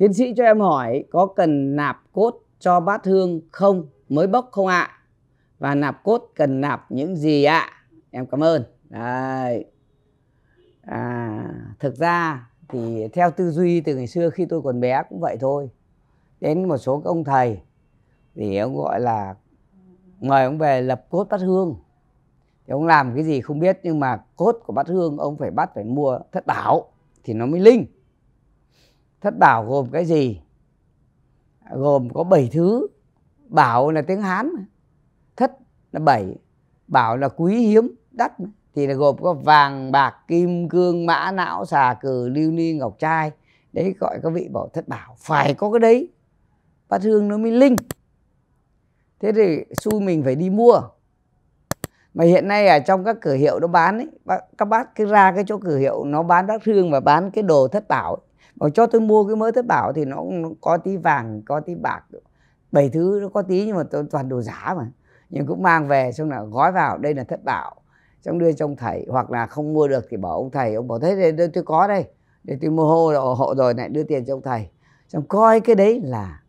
Tiến sĩ cho em hỏi có cần nạp cốt cho bát hương không mới bốc không ạ? Và nạp cốt cần nạp những gì ạ? Em cảm ơn. Đấy. À, thực ra thì theo tư duy từ ngày xưa khi tôi còn bé cũng vậy thôi. Đến một số ông thầy thì ông gọi là mời ông về lập cốt bát hương. Thì ông làm cái gì không biết nhưng mà cốt của bát hương ông phải bắt phải mua thất bảo thì nó mới linh thất bảo gồm cái gì gồm có bảy thứ bảo là tiếng hán thất là bảy bảo là quý hiếm đắt thì là gồm có vàng bạc kim cương mã não xà cừ lưu ni ngọc trai đấy gọi các vị bảo thất bảo phải có cái đấy bát hương nó mới linh thế thì xui mình phải đi mua mà hiện nay ở trong các cửa hiệu nó bán ấy các bác cứ ra cái chỗ cửa hiệu nó bán bát hương và bán cái đồ thất bảo ấy còn ờ, cho tôi mua cái mớ thất bảo thì nó, cũng có tí vàng có tí bạc bảy thứ nó có tí nhưng mà tôi toàn đồ giả mà nhưng cũng mang về xong là gói vào đây là thất bảo xong đưa cho ông thầy hoặc là không mua được thì bảo ông thầy ông bảo thế đây tôi có đây để tôi mua hộ, hộ rồi lại đưa tiền cho ông thầy xong coi cái đấy là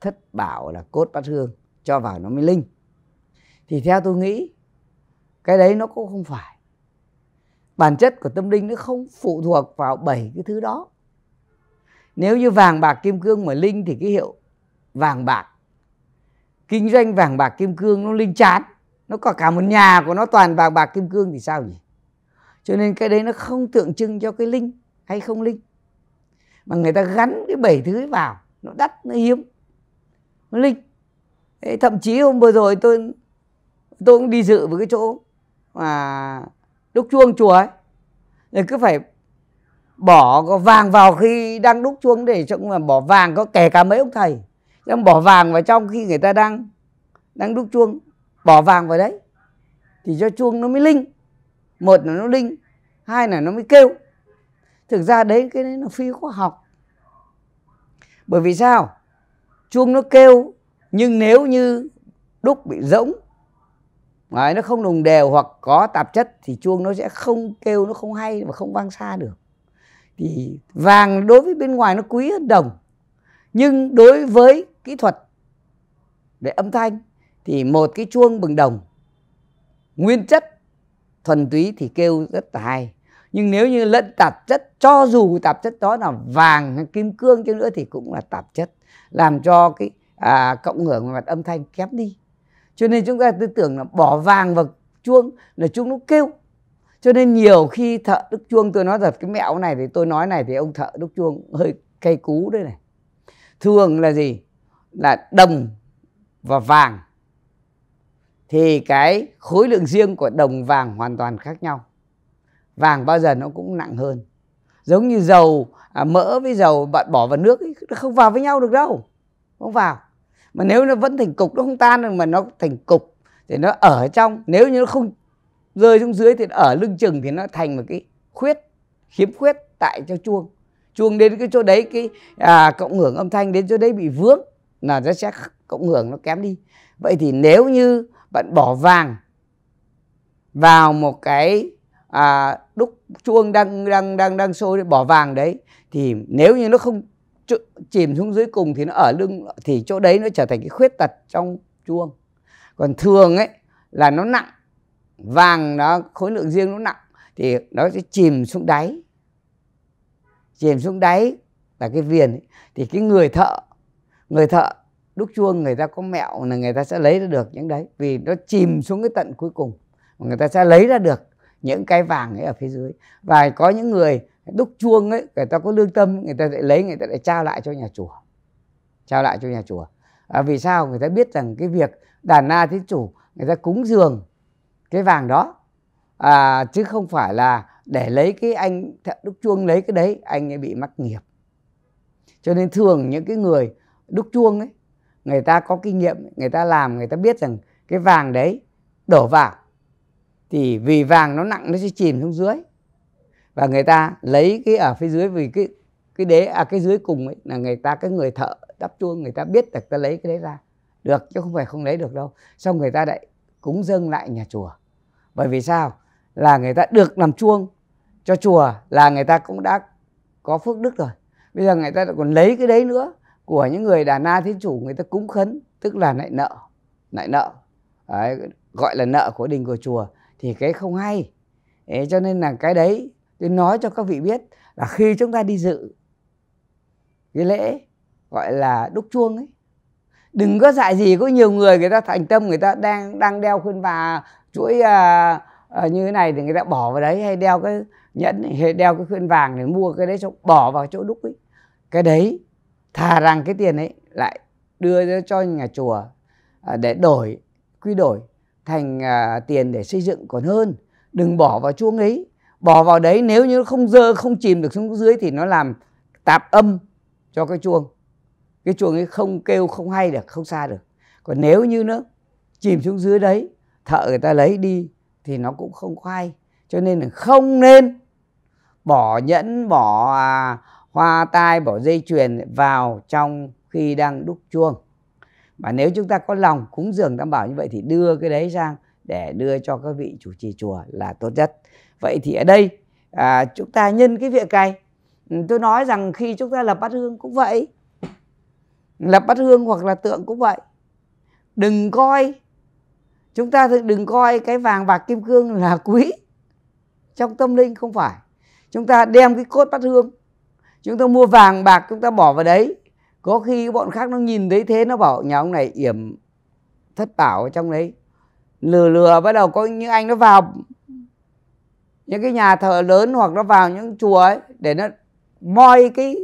thất bảo là cốt bát hương cho vào nó mới linh thì theo tôi nghĩ cái đấy nó cũng không phải bản chất của tâm linh nó không phụ thuộc vào bảy cái thứ đó nếu như vàng bạc kim cương mà linh thì cái hiệu vàng bạc kinh doanh vàng bạc kim cương nó linh chán nó có cả một nhà của nó toàn vàng bạc kim cương thì sao nhỉ cho nên cái đấy nó không tượng trưng cho cái linh hay không linh mà người ta gắn cái bảy thứ vào nó đắt nó hiếm nó linh thậm chí hôm vừa rồi tôi tôi cũng đi dự với cái chỗ mà đúc chuông chùa ấy rồi cứ phải bỏ có vàng vào khi đang đúc chuông để trong mà bỏ vàng có kể cả mấy ông thầy đang bỏ vàng vào trong khi người ta đang đang đúc chuông bỏ vàng vào đấy thì cho chuông nó mới linh một là nó linh hai là nó mới kêu thực ra đấy cái đấy là phi khoa học bởi vì sao chuông nó kêu nhưng nếu như đúc bị rỗng Đấy, nó không đồng đều hoặc có tạp chất thì chuông nó sẽ không kêu nó không hay và không vang xa được thì vàng đối với bên ngoài nó quý hơn đồng nhưng đối với kỹ thuật để âm thanh thì một cái chuông bằng đồng nguyên chất thuần túy thì kêu rất là hay nhưng nếu như lẫn tạp chất cho dù tạp chất đó là vàng hay kim cương chứ nữa thì cũng là tạp chất làm cho cái à, cộng hưởng về mặt âm thanh kém đi cho nên chúng ta tư tưởng là bỏ vàng vào chuông là chuông nó kêu cho nên nhiều khi thợ đúc chuông tôi nói thật cái mẹo này thì tôi nói này thì ông thợ đúc chuông hơi cay cú đấy này thường là gì là đồng và vàng thì cái khối lượng riêng của đồng vàng hoàn toàn khác nhau vàng bao giờ nó cũng nặng hơn giống như dầu à, mỡ với dầu bạn bỏ vào nước ấy, nó không vào với nhau được đâu không vào mà nếu nó vẫn thành cục nó không tan được mà nó thành cục thì nó ở trong nếu như nó không rơi xuống dưới thì ở lưng chừng thì nó thành một cái khuyết khiếm khuyết tại cho chuông chuông đến cái chỗ đấy cái à, cộng hưởng âm thanh đến chỗ đấy bị vướng là nó sẽ cộng hưởng nó kém đi vậy thì nếu như bạn bỏ vàng vào một cái à, đúc chuông đang đang đang đang sôi bỏ vàng đấy thì nếu như nó không chìm xuống dưới cùng thì nó ở lưng thì chỗ đấy nó trở thành cái khuyết tật trong chuông còn thường ấy là nó nặng vàng nó khối lượng riêng nó nặng thì nó sẽ chìm xuống đáy chìm xuống đáy là cái viền ấy. thì cái người thợ người thợ đúc chuông người ta có mẹo là người ta sẽ lấy ra được những đấy vì nó chìm xuống cái tận cuối cùng mà người ta sẽ lấy ra được những cái vàng ấy ở phía dưới và có những người đúc chuông ấy người ta có lương tâm người ta lại lấy người ta lại trao lại cho nhà chùa trao lại cho nhà chùa à, vì sao người ta biết rằng cái việc đàn na thí chủ người ta cúng dường cái vàng đó à, chứ không phải là để lấy cái anh đúc chuông lấy cái đấy anh ấy bị mắc nghiệp cho nên thường những cái người đúc chuông ấy người ta có kinh nghiệm người ta làm người ta biết rằng cái vàng đấy đổ vào thì vì vàng nó nặng nó sẽ chìm xuống dưới và người ta lấy cái ở phía dưới vì cái cái đế à cái dưới cùng ấy là người ta cái người thợ đắp chuông người ta biết được ta lấy cái đấy ra được chứ không phải không lấy được đâu xong người ta lại cúng dâng lại nhà chùa bởi vì sao là người ta được làm chuông cho chùa là người ta cũng đã có phước đức rồi bây giờ người ta còn lấy cái đấy nữa của những người Đà na thiên chủ người ta cúng khấn tức là lại nợ lại nợ đấy, gọi là nợ của đình của chùa thì cái không hay đấy, cho nên là cái đấy tôi nói cho các vị biết là khi chúng ta đi dự cái lễ gọi là đúc chuông ấy đừng có dại gì có nhiều người người ta thành tâm người ta đang đang đeo khuyên và chuỗi à, à, như thế này thì người ta bỏ vào đấy hay đeo cái nhẫn hay đeo cái khuyên vàng để mua cái đấy xong bỏ vào chỗ đúc ấy cái đấy thà rằng cái tiền ấy lại đưa cho nhà chùa à, để đổi quy đổi thành à, tiền để xây dựng còn hơn đừng bỏ vào chuông ấy bỏ vào đấy nếu như nó không dơ không chìm được xuống dưới thì nó làm tạp âm cho cái chuông cái chuông ấy không kêu không hay được không xa được còn nếu như nó chìm xuống dưới đấy thợ người ta lấy đi thì nó cũng không khoai cho nên là không nên bỏ nhẫn bỏ à, hoa tai bỏ dây chuyền vào trong khi đang đúc chuông mà nếu chúng ta có lòng cúng dường tam bảo như vậy thì đưa cái đấy sang để đưa cho các vị chủ trì chùa là tốt nhất vậy thì ở đây à, chúng ta nhân cái việc này ừ, tôi nói rằng khi chúng ta lập bát hương cũng vậy là bát hương hoặc là tượng cũng vậy đừng coi chúng ta đừng coi cái vàng bạc kim cương là quý trong tâm linh không phải chúng ta đem cái cốt bát hương chúng ta mua vàng bạc chúng ta bỏ vào đấy có khi bọn khác nó nhìn thấy thế nó bảo nhà ông này yểm thất bảo ở trong đấy lừa lừa bắt đầu có những anh nó vào những cái nhà thờ lớn hoặc nó vào những chùa ấy để nó moi cái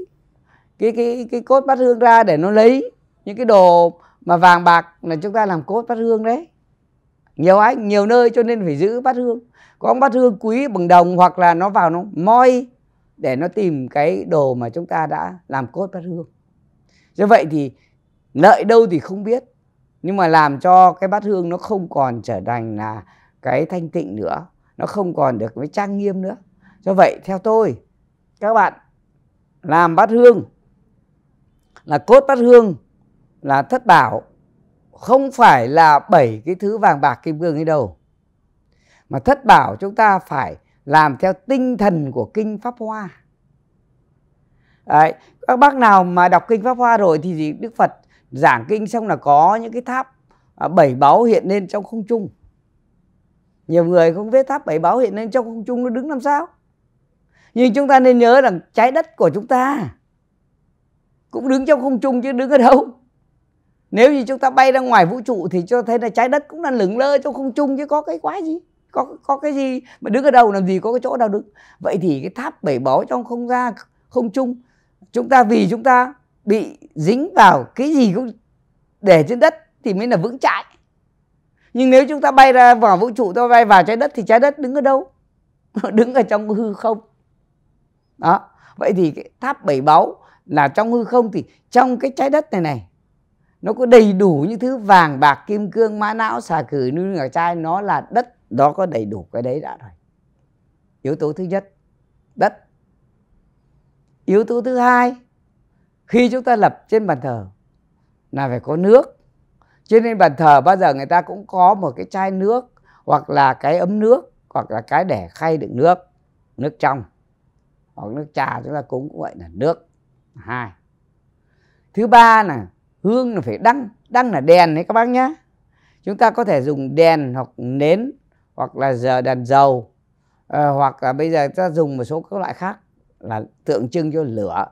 cái cái cái cốt bát hương ra để nó lấy những cái đồ mà vàng bạc là chúng ta làm cốt bát hương đấy nhiều ai nhiều nơi cho nên phải giữ bát hương có bát hương quý bằng đồng hoặc là nó vào nó moi để nó tìm cái đồ mà chúng ta đã làm cốt bát hương do vậy thì lợi đâu thì không biết nhưng mà làm cho cái bát hương nó không còn trở thành là cái thanh tịnh nữa nó không còn được cái trang nghiêm nữa do vậy theo tôi các bạn làm bát hương là cốt bát hương là thất bảo không phải là bảy cái thứ vàng bạc kim cương ấy đâu mà thất bảo chúng ta phải làm theo tinh thần của kinh pháp hoa Đấy, các bác nào mà đọc kinh pháp hoa rồi thì gì đức phật giảng kinh xong là có những cái tháp à, bảy báu hiện lên trong không trung nhiều người không biết tháp bảy báu hiện lên trong không trung nó đứng làm sao nhưng chúng ta nên nhớ rằng trái đất của chúng ta cũng đứng trong không trung chứ đứng ở đâu nếu như chúng ta bay ra ngoài vũ trụ thì cho thấy là trái đất cũng là lửng lơ trong không trung chứ có cái quái gì có có cái gì mà đứng ở đâu làm gì có cái chỗ nào đứng vậy thì cái tháp bảy báu trong không gian không trung chúng ta vì chúng ta bị dính vào cái gì cũng để trên đất thì mới là vững chãi nhưng nếu chúng ta bay ra vào vũ trụ ta bay vào trái đất thì trái đất đứng ở đâu đứng ở trong hư không đó vậy thì cái tháp bảy báu là trong hư không thì trong cái trái đất này này nó có đầy đủ những thứ vàng bạc kim cương mã não xà cử nương ngọc trai nó là đất đó có đầy đủ cái đấy đã rồi yếu tố thứ nhất đất yếu tố thứ hai khi chúng ta lập trên bàn thờ là phải có nước cho nên bàn thờ bao giờ người ta cũng có một cái chai nước hoặc là cái ấm nước hoặc là cái để khay đựng nước nước trong hoặc nước trà chúng ta cúng cũng vậy là nước hai thứ ba là hương là phải đăng đăng là đèn đấy các bác nhé chúng ta có thể dùng đèn hoặc nến hoặc là giờ đèn dầu à, hoặc là bây giờ ta dùng một số các loại khác là tượng trưng cho lửa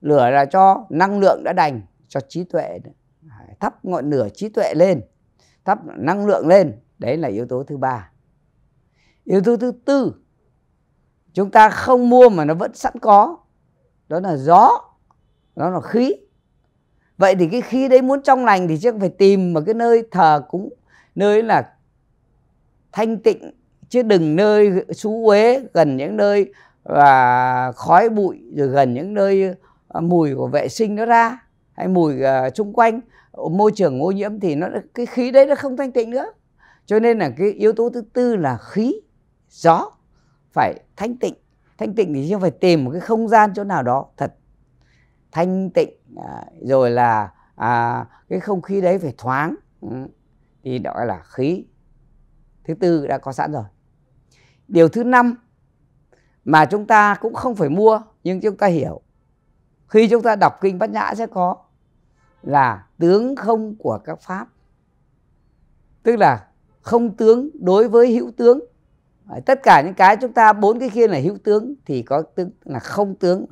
lửa là cho năng lượng đã đành cho trí tuệ thắp ngọn lửa trí tuệ lên thắp năng lượng lên đấy là yếu tố thứ ba yếu tố thứ tư chúng ta không mua mà nó vẫn sẵn có đó là gió đó là khí vậy thì cái khí đấy muốn trong lành thì chứ phải tìm một cái nơi thờ cúng nơi là thanh tịnh chứ đừng nơi xú uế gần những nơi và khói bụi rồi gần những nơi à, mùi của vệ sinh nó ra hay mùi uh, xung quanh môi trường ô nhiễm thì nó cái khí đấy nó không thanh tịnh nữa cho nên là cái yếu tố thứ tư là khí gió phải thanh tịnh thanh tịnh thì chúng phải tìm một cái không gian chỗ nào đó thật thanh tịnh à, rồi là à, cái không khí đấy phải thoáng ừ. thì đó là khí thứ tư đã có sẵn rồi điều thứ năm mà chúng ta cũng không phải mua nhưng chúng ta hiểu khi chúng ta đọc kinh bát nhã sẽ có là tướng không của các pháp tức là không tướng đối với hữu tướng tất cả những cái chúng ta bốn cái kia là hữu tướng thì có tướng là không tướng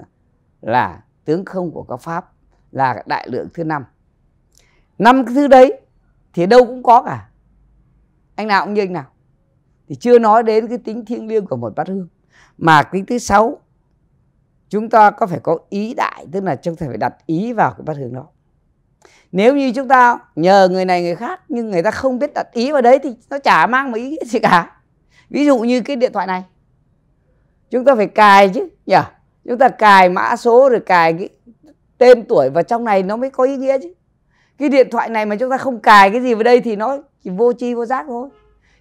là tướng không của các pháp là đại lượng thứ năm năm thứ đấy thì đâu cũng có cả anh nào cũng như anh nào thì chưa nói đến cái tính thiêng liêng của một bát hương mà tính thứ sáu chúng ta có phải có ý đại tức là chúng ta phải đặt ý vào cái bát hương đó nếu như chúng ta nhờ người này người khác nhưng người ta không biết đặt ý vào đấy thì nó chả mang một ý gì cả ví dụ như cái điện thoại này chúng ta phải cài chứ nhỉ chúng ta cài mã số rồi cài cái tên tuổi vào trong này nó mới có ý nghĩa chứ cái điện thoại này mà chúng ta không cài cái gì vào đây thì nó chỉ vô chi vô giác thôi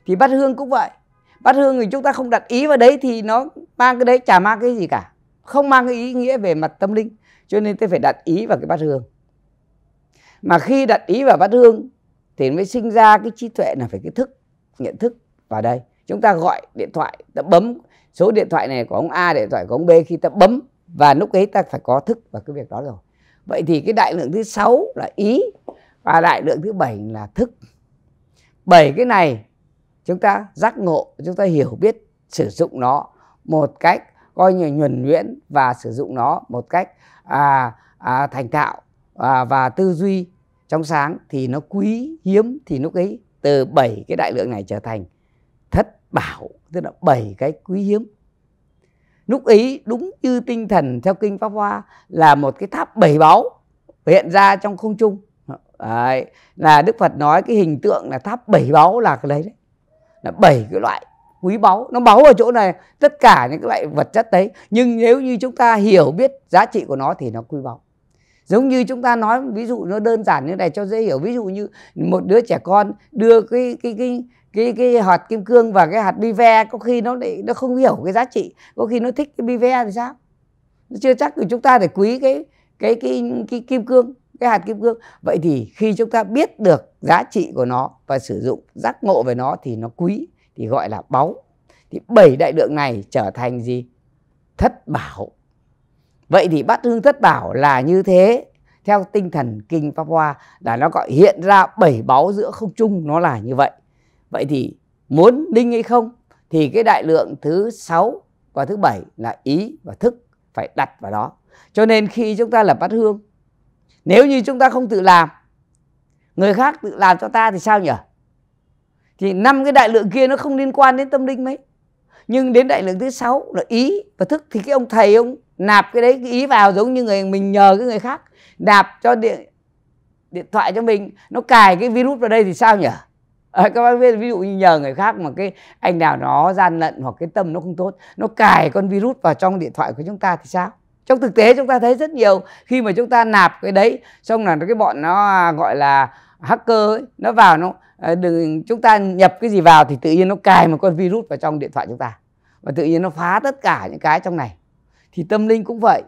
thì bắt hương cũng vậy bắt hương thì chúng ta không đặt ý vào đấy thì nó mang cái đấy chả mang cái gì cả không mang cái ý nghĩa về mặt tâm linh cho nên tôi phải đặt ý vào cái bắt hương mà khi đặt ý vào bắt hương thì mới sinh ra cái trí tuệ là phải cái thức nhận thức vào đây chúng ta gọi điện thoại ta bấm số điện thoại này của ông A điện thoại của ông B khi ta bấm và lúc ấy ta phải có thức và cái việc đó rồi vậy thì cái đại lượng thứ sáu là ý và đại lượng thứ bảy là thức bảy cái này chúng ta giác ngộ chúng ta hiểu biết sử dụng nó một cách coi như nhuần nhuyễn và sử dụng nó một cách à, à, thành thạo à, và tư duy trong sáng thì nó quý hiếm thì lúc ấy từ bảy cái đại lượng này trở thành thất bảo tức là bảy cái quý hiếm lúc ấy đúng như tinh thần theo kinh pháp hoa là một cái tháp bảy báu hiện ra trong không trung đấy, là đức phật nói cái hình tượng là tháp bảy báu là cái đấy, đấy. là bảy cái loại quý báu nó báu ở chỗ này tất cả những cái loại vật chất đấy nhưng nếu như chúng ta hiểu biết giá trị của nó thì nó quý báu giống như chúng ta nói ví dụ nó đơn giản như này cho dễ hiểu ví dụ như một đứa trẻ con đưa cái cái cái cái cái hạt kim cương và cái hạt bi ve có khi nó lại nó không hiểu cái giá trị có khi nó thích cái bi ve thì sao nó chưa chắc thì chúng ta để quý cái cái cái cái kim cương cái hạt kim cương vậy thì khi chúng ta biết được giá trị của nó và sử dụng giác ngộ về nó thì nó quý thì gọi là báu thì bảy đại lượng này trở thành gì thất bảo vậy thì bát hương thất bảo là như thế theo tinh thần kinh pháp hoa là nó gọi hiện ra bảy báu giữa không trung nó là như vậy Vậy thì muốn linh hay không thì cái đại lượng thứ sáu và thứ bảy là ý và thức phải đặt vào đó. Cho nên khi chúng ta lập bát hương, nếu như chúng ta không tự làm, người khác tự làm cho ta thì sao nhỉ? Thì năm cái đại lượng kia nó không liên quan đến tâm linh mấy. Nhưng đến đại lượng thứ sáu là ý và thức thì cái ông thầy ông nạp cái đấy cái ý vào giống như người mình nhờ cái người khác nạp cho điện điện thoại cho mình nó cài cái virus vào đây thì sao nhỉ? À, các bác biết ví dụ như nhờ người khác mà cái anh nào nó gian lận hoặc cái tâm nó không tốt nó cài con virus vào trong điện thoại của chúng ta thì sao trong thực tế chúng ta thấy rất nhiều khi mà chúng ta nạp cái đấy xong là cái bọn nó à, gọi là hacker ấy, nó vào nó ờ, đừng chúng ta nhập cái gì vào thì tự nhiên nó cài một con virus vào trong điện thoại chúng ta và tự nhiên nó phá tất cả những cái trong này thì tâm linh cũng vậy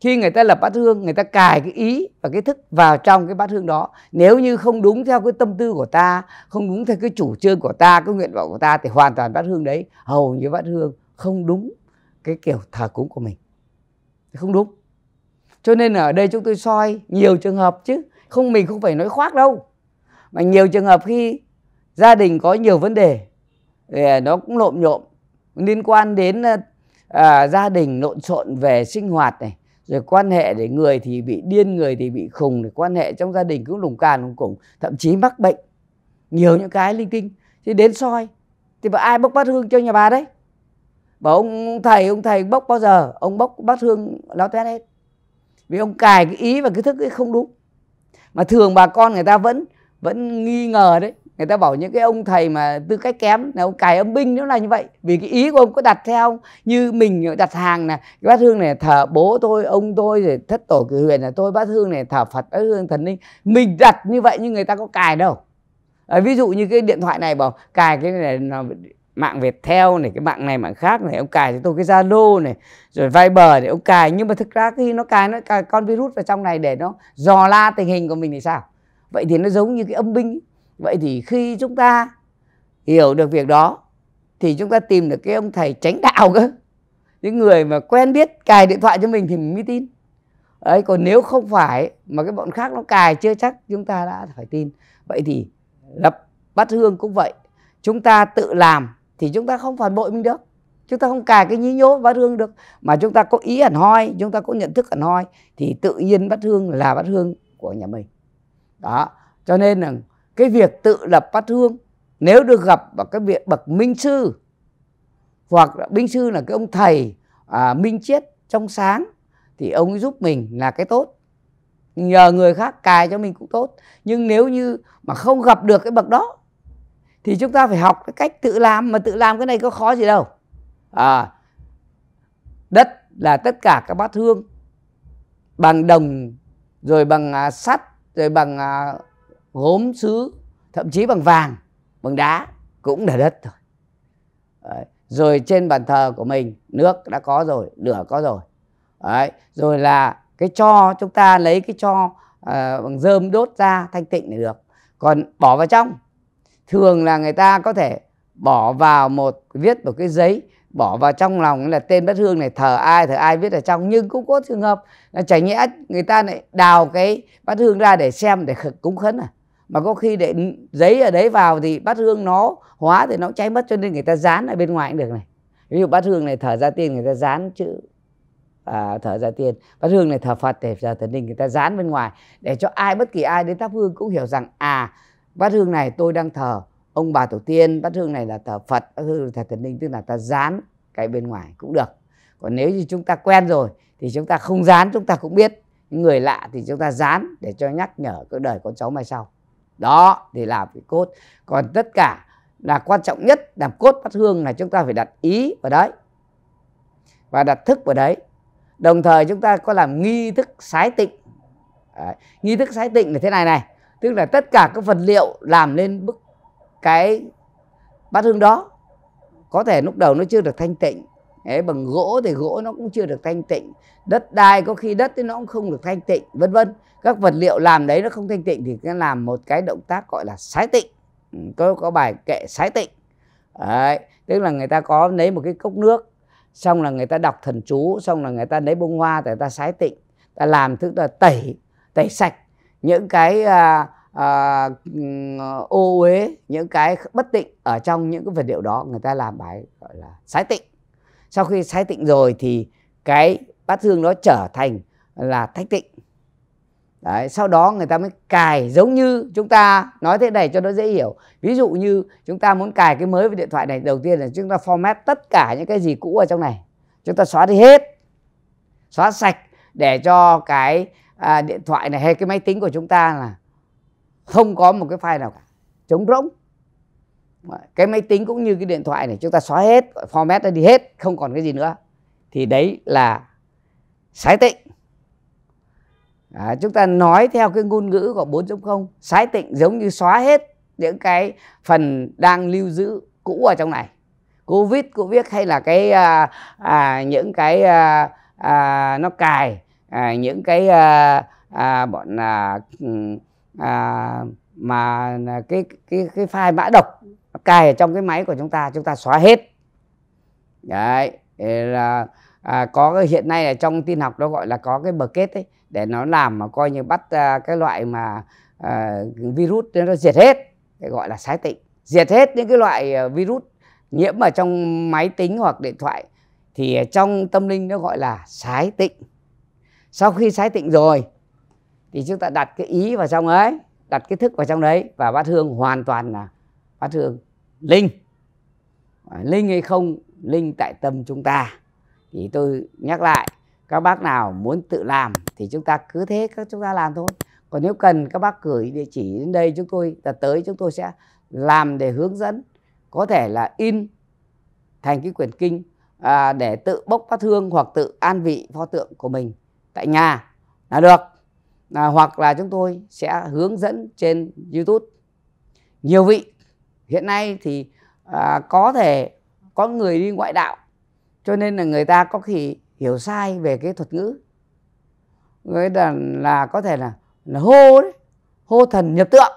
khi người ta lập bát hương người ta cài cái ý và cái thức vào trong cái bát hương đó nếu như không đúng theo cái tâm tư của ta không đúng theo cái chủ trương của ta cái nguyện vọng của ta thì hoàn toàn bát hương đấy hầu như bát hương không đúng cái kiểu thờ cúng của mình không đúng cho nên ở đây chúng tôi soi nhiều trường hợp chứ không mình không phải nói khoác đâu mà nhiều trường hợp khi gia đình có nhiều vấn đề à, nó cũng lộn nhộn liên quan đến à, à, gia đình lộn xộn về sinh hoạt này rồi quan hệ để người thì bị điên người thì bị khùng để quan hệ trong gia đình cũng lùng càn lùng củng thậm chí mắc bệnh nhiều những cái linh kinh thì đến soi thì bảo ai bốc bát hương cho nhà bà đấy bảo ông thầy ông thầy bốc bao giờ ông bốc bát hương lao tét hết vì ông cài cái ý và cái thức ấy không đúng mà thường bà con người ta vẫn vẫn nghi ngờ đấy người ta bảo những cái ông thầy mà tư cách kém là ông cài âm binh nó là như vậy vì cái ý của ông có đặt theo như mình đặt hàng là bát hương này thờ bố tôi ông tôi rồi thất tổ cử huyền là tôi bát hương này thờ phật bát hương thần linh mình đặt như vậy nhưng người ta có cài đâu à, ví dụ như cái điện thoại này bảo cài cái này là mạng việt theo này cái mạng này mạng khác này ông cài cho tôi cái zalo này rồi viber này ông cài nhưng mà thực ra khi nó cài nó cài con virus vào trong này để nó dò la tình hình của mình thì sao vậy thì nó giống như cái âm binh ấy vậy thì khi chúng ta hiểu được việc đó thì chúng ta tìm được cái ông thầy tránh đạo cơ những người mà quen biết cài điện thoại cho mình thì mình mới tin đấy, còn nếu không phải mà cái bọn khác nó cài chưa chắc chúng ta đã phải tin vậy thì lập bắt hương cũng vậy chúng ta tự làm thì chúng ta không phản bội mình được chúng ta không cài cái nhí nhố bắt hương được mà chúng ta có ý hẳn hoi chúng ta có nhận thức hẳn hoi thì tự nhiên bắt hương là bắt hương của nhà mình đó cho nên là cái việc tự lập bát hương nếu được gặp ở cái việc bậc minh sư hoặc minh sư là cái ông thầy à, minh triết trong sáng thì ông ấy giúp mình là cái tốt nhờ người khác cài cho mình cũng tốt nhưng nếu như mà không gặp được cái bậc đó thì chúng ta phải học cái cách tự làm mà tự làm cái này có khó gì đâu à, đất là tất cả các bát hương bằng đồng rồi bằng à, sắt rồi bằng à, gốm sứ thậm chí bằng vàng bằng đá cũng là đất rồi Đấy. rồi trên bàn thờ của mình nước đã có rồi lửa có rồi Đấy. rồi là cái cho chúng ta lấy cái cho uh, bằng dơm đốt ra thanh tịnh để được còn bỏ vào trong thường là người ta có thể bỏ vào một viết một cái giấy bỏ vào trong lòng là tên bất hương này thờ ai thờ ai viết ở trong nhưng cũng có trường hợp là chả nhẽ người ta lại đào cái bát hương ra để xem để cúng khấn à mà có khi để giấy ở đấy vào thì bát hương nó hóa thì nó cháy mất cho nên người ta dán ở bên ngoài cũng được này ví dụ bát hương này thở ra tiên người ta dán chữ à, thở ra tiên bát hương này thở phật để giờ thần linh người ta dán bên ngoài để cho ai bất kỳ ai đến thắp hương cũng hiểu rằng à bát hương này tôi đang thờ ông bà tổ tiên bát hương này là thờ phật bát hương thờ thần linh tức là ta dán cái bên ngoài cũng được còn nếu như chúng ta quen rồi thì chúng ta không dán chúng ta cũng biết người lạ thì chúng ta dán để cho nhắc nhở các đời con cháu mai sau đó thì làm cái cốt còn tất cả là quan trọng nhất làm cốt bắt hương là chúng ta phải đặt ý vào đấy và đặt thức vào đấy đồng thời chúng ta có làm nghi thức sái tịnh đấy. nghi thức sái tịnh là thế này này tức là tất cả các vật liệu làm lên bức cái bát hương đó có thể lúc đầu nó chưa được thanh tịnh Đấy, bằng gỗ thì gỗ nó cũng chưa được thanh tịnh đất đai có khi đất thì nó cũng không được thanh tịnh vân vân các vật liệu làm đấy nó không thanh tịnh thì nó làm một cái động tác gọi là sái tịnh ừ, có có bài kệ sái tịnh đấy, tức là người ta có lấy một cái cốc nước xong là người ta đọc thần chú xong là người ta lấy bông hoa để ta sái tịnh ta làm thứ là tẩy tẩy sạch những cái à, à, ừ, ô uế những cái bất tịnh ở trong những cái vật liệu đó người ta làm bài gọi là sái tịnh sau khi sái tịnh rồi thì cái bát hương đó trở thành là thách tịnh Đấy, sau đó người ta mới cài giống như chúng ta nói thế này cho nó dễ hiểu ví dụ như chúng ta muốn cài cái mới với điện thoại này đầu tiên là chúng ta format tất cả những cái gì cũ ở trong này chúng ta xóa đi hết xóa sạch để cho cái à, điện thoại này hay cái máy tính của chúng ta là không có một cái file nào cả trống rỗng cái máy tính cũng như cái điện thoại này chúng ta xóa hết format nó đi hết không còn cái gì nữa thì đấy là sái tịnh à, chúng ta nói theo cái ngôn ngữ của 4.0 sái tịnh giống như xóa hết những cái phần đang lưu giữ cũ ở trong này covid cũng biết hay là cái à, à, những cái à, à, nó cài à, những cái à, à, bọn à, ừ, à, mà cái cái cái file mã độc cài ở trong cái máy của chúng ta chúng ta xóa hết đấy là à, có cái hiện nay là trong tin học nó gọi là có cái bucket ấy để nó làm mà coi như bắt à, cái loại mà à, virus nó diệt hết gọi là sái tịnh diệt hết những cái loại à, virus nhiễm ở trong máy tính hoặc điện thoại thì trong tâm linh nó gọi là sái tịnh sau khi sái tịnh rồi thì chúng ta đặt cái ý vào trong ấy đặt cái thức vào trong đấy và bát hương hoàn toàn là bát hương linh linh hay không linh tại tâm chúng ta thì tôi nhắc lại các bác nào muốn tự làm thì chúng ta cứ thế các chúng ta làm thôi còn nếu cần các bác gửi địa chỉ đến đây chúng tôi là tới chúng tôi sẽ làm để hướng dẫn có thể là in thành cái quyển kinh à, để tự bốc phát hương hoặc tự an vị pho tượng của mình tại nhà là được à, hoặc là chúng tôi sẽ hướng dẫn trên YouTube nhiều vị hiện nay thì à, có thể có người đi ngoại đạo cho nên là người ta có khi hiểu sai về cái thuật ngữ người là là có thể là là hô đấy hô thần nhập tượng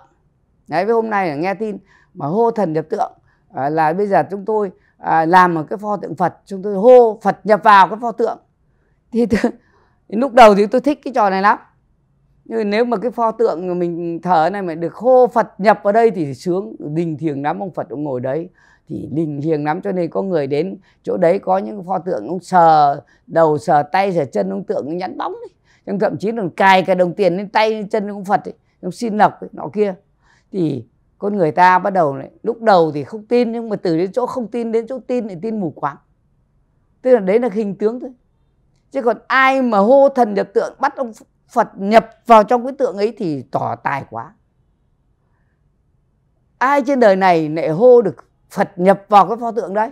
đấy với hôm nay là nghe tin mà hô thần nhập tượng à, là bây giờ chúng tôi à, làm một cái pho tượng Phật chúng tôi hô Phật nhập vào cái pho tượng thì, thì lúc đầu thì tôi thích cái trò này lắm nhưng nếu mà cái pho tượng mình thở này mà được hô phật nhập vào đây thì sướng đình thiền lắm ông phật ông ngồi đấy thì đình thiền lắm cho nên có người đến chỗ đấy có những pho tượng ông sờ đầu sờ tay sờ chân ông tượng nhắn bóng ấy. nhưng thậm chí còn cài cả đồng tiền lên tay lên chân ông phật ấy. ông xin lộc ấy, nọ kia thì con người ta bắt đầu này lúc đầu thì không tin nhưng mà từ đến chỗ không tin đến chỗ tin thì tin mù quáng tức là đấy là hình tướng thôi chứ còn ai mà hô thần nhập tượng bắt ông Phật nhập vào trong cái tượng ấy thì tỏ tài quá ai trên đời này lại hô được Phật nhập vào cái pho tượng đấy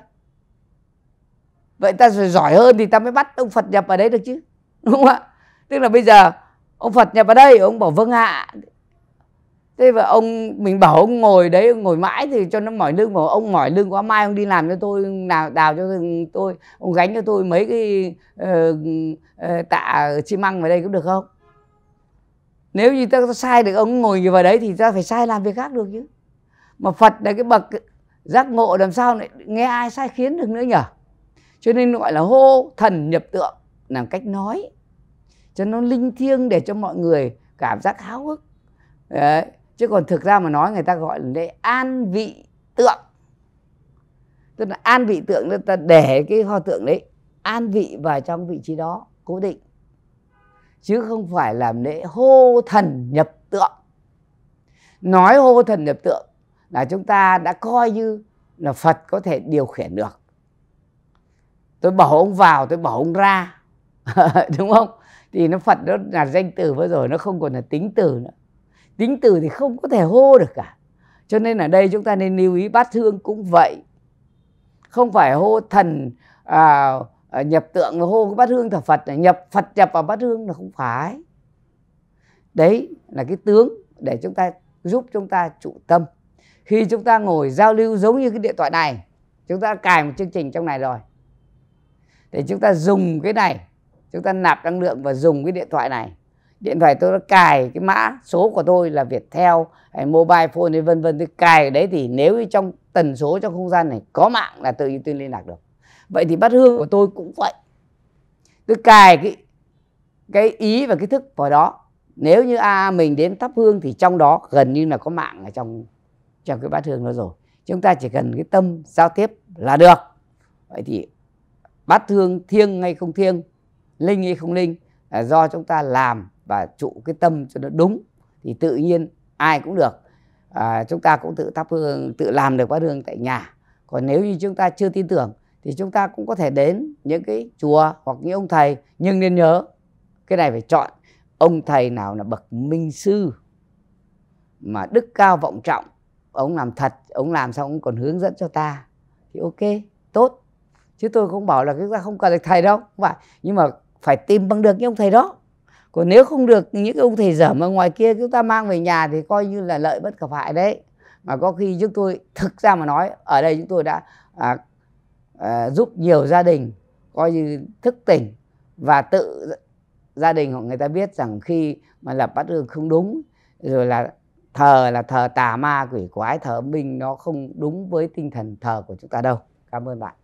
vậy ta phải giỏi hơn thì ta mới bắt ông Phật nhập vào đấy được chứ đúng không ạ tức là bây giờ ông Phật nhập vào đây ông bảo vâng hạ thế và ông mình bảo ông ngồi đấy ông ngồi mãi thì cho nó mỏi lưng Mà ông mỏi lưng quá mai ông đi làm cho tôi đào đào cho tôi ông gánh cho tôi mấy cái uh, uh, tạ xi măng vào đây cũng được không nếu như ta sai được ông ngồi vào đấy thì ta phải sai làm việc khác được chứ mà phật là cái bậc giác ngộ làm sao lại nghe ai sai khiến được nữa nhỉ? cho nên gọi là hô thần nhập tượng làm cách nói cho nó linh thiêng để cho mọi người cảm giác háo hức đấy. chứ còn thực ra mà nói người ta gọi là để an vị tượng tức là an vị tượng người ta để cái hoa tượng đấy an vị vào trong vị trí đó cố định chứ không phải làm lễ hô thần nhập tượng nói hô thần nhập tượng là chúng ta đã coi như là phật có thể điều khiển được tôi bảo ông vào tôi bảo ông ra đúng không thì nó phật nó là danh từ vừa rồi nó không còn là tính từ nữa tính từ thì không có thể hô được cả cho nên ở đây chúng ta nên lưu ý bát hương cũng vậy không phải hô thần à, Ờ, nhập tượng là hô cái bát hương thờ phật này nhập phật nhập vào bát hương là không phải đấy là cái tướng để chúng ta giúp chúng ta trụ tâm khi chúng ta ngồi giao lưu giống như cái điện thoại này chúng ta cài một chương trình trong này rồi để chúng ta dùng cái này chúng ta nạp năng lượng và dùng cái điện thoại này điện thoại tôi đã cài cái mã số của tôi là Viettel hay mobile phone hay vân vân tôi cài ở đấy thì nếu như trong tần số trong không gian này có mạng là tự nhiên tôi liên lạc được vậy thì bát hương của tôi cũng vậy tôi cài cái cái ý và cái thức vào đó nếu như a à, mình đến thắp hương thì trong đó gần như là có mạng ở trong trong cái bát hương đó rồi chúng ta chỉ cần cái tâm giao tiếp là được vậy thì bát hương thiêng hay không thiêng linh hay không linh là do chúng ta làm và trụ cái tâm cho nó đúng thì tự nhiên ai cũng được à, chúng ta cũng tự thắp hương tự làm được bát hương tại nhà còn nếu như chúng ta chưa tin tưởng thì chúng ta cũng có thể đến những cái chùa hoặc những ông thầy nhưng nên nhớ cái này phải chọn ông thầy nào là bậc minh sư mà đức cao vọng trọng ông làm thật ông làm xong ông còn hướng dẫn cho ta thì ok tốt chứ tôi không bảo là chúng ta không cần được thầy đâu không phải nhưng mà phải tìm bằng được những ông thầy đó còn nếu không được những ông thầy dở mà ngoài kia chúng ta mang về nhà thì coi như là lợi bất cập hại đấy mà có khi chúng tôi thực ra mà nói ở đây chúng tôi đã à, Ờ, giúp nhiều gia đình coi như thức tỉnh và tự gia đình họ người ta biết rằng khi mà lập bát hương không đúng rồi là thờ là thờ tà ma quỷ quái thờ minh nó không đúng với tinh thần thờ của chúng ta đâu cảm ơn bạn